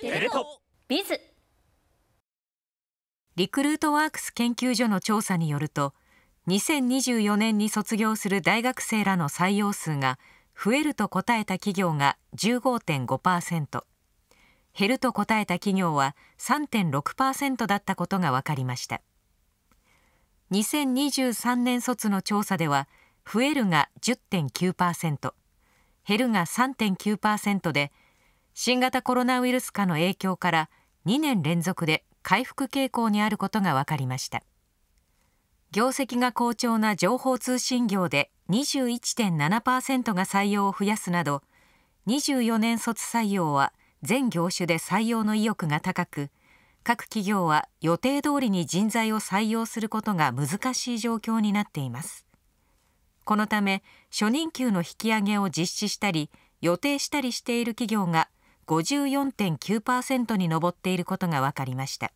テレ東ビズリクルートワークス研究所の調査によると2024年に卒業する大学生らの採用数が増えると答えた企業が15.5%減ると答えた企業は3.6%だったことが分かりました2023年卒の調査では増えるが10.9%減るが3.9%で新型コロナウイルス化の影響から2年連続で回復傾向にあることが分かりました業績が好調な情報通信業で21.7%が採用を増やすなど24年卒採用は全業種で採用の意欲が高く各企業は予定通りに人材を採用することが難しい状況になっていますこのため初任給の引き上げを実施したり予定したりしている企業が54.9%に上っていることが分かりました